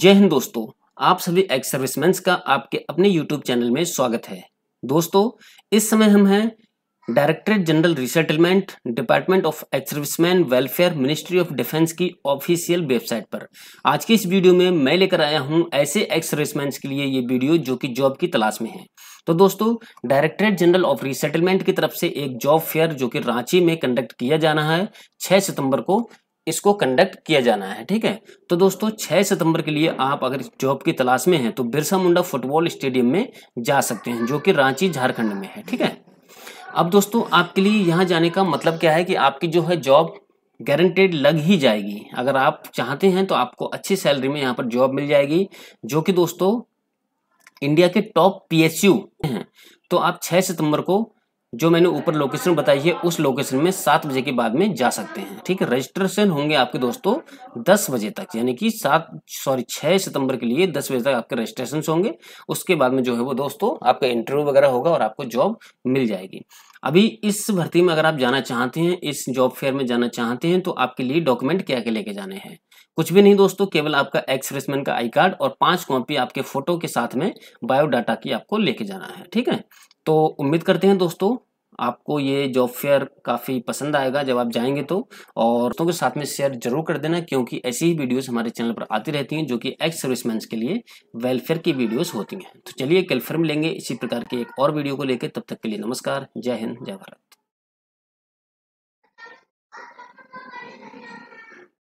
जय हिंद दोस्तों आप सभी एक्स सर्विसमैन का आपके अपने यूट्यूब चैनल में स्वागत है दोस्तों इस समय हम हैं directorate general resettlement department of ex serviceman welfare ministry of defence की ऑफिशियल वेबसाइट पर आज की इस वीडियो में मैं लेकर आया हूं ऐसे एक्स सर्विसमैन के लिए ये वीडियो जो कि जॉब की तलाश में है तो दोस्तों डायरेक्टरेट जनरल ऑफ रिसेटलमेंट की तरफ से एक जॉब फेयर जो कि रांची में कंडक्ट किया जाना है 6 सितंबर को इसको कंडक्ट किया जाना है ठीक है तो दोस्तों 6 सितंबर के लिए आप अगर जॉब की तलाश में हैं तो बिरसा मुंडा फुटबॉल स्टेडियम में जा सकते हैं जो कि रांची झारखंड में है ठीक है अब दोस्तों आपके लिए यहाँ जाने का मतलब क्या है कि आपकी जो है जॉब गारंटेड लग ही जाएगी अगर आप चाहते हैं तो आपको अच्छी सैलरी में यहाँ पर जॉब मिल जाएगी जो कि दोस्तों इंडिया के टॉप पी हैं तो आप 6 सितंबर को जो मैंने ऊपर लोकेशन बताई है उस लोकेशन में सात बजे के बाद में जा सकते हैं ठीक है रजिस्ट्रेशन होंगे आपके दोस्तों दस बजे तक यानी कि सात सॉरी छह सितंबर के लिए दस बजे तक आपके रजिस्ट्रेशन होंगे उसके बाद में जो है वो दोस्तों आपका इंटरव्यू वगैरह होगा और आपको जॉब मिल जाएगी अभी इस भर्ती में अगर आप जाना चाहते हैं इस जॉब फेयर में जाना चाहते हैं तो आपके लिए डॉक्यूमेंट क्या क्या लेके जाने हैं कुछ भी नहीं दोस्तों केवल आपका एक्सप्रेसमैन का आई कार्ड और पांच कॉपी आपके फोटो के साथ में बायोडाटा की आपको लेके जाना है ठीक है तो उम्मीद करते हैं दोस्तों आपको ये जॉब फेयर काफ़ी पसंद आएगा जब आप जाएंगे तो और दोस्तों के साथ में शेयर जरूर कर देना क्योंकि ऐसी ही वीडियोस हमारे चैनल पर आती रहती हैं जो कि एक्स सर्विसमैन के लिए वेलफेयर की वीडियोस होती हैं तो चलिए कल फिर मिलेंगे इसी प्रकार के एक और वीडियो को लेकर तब तक के लिए नमस्कार जय हिंद जय भारत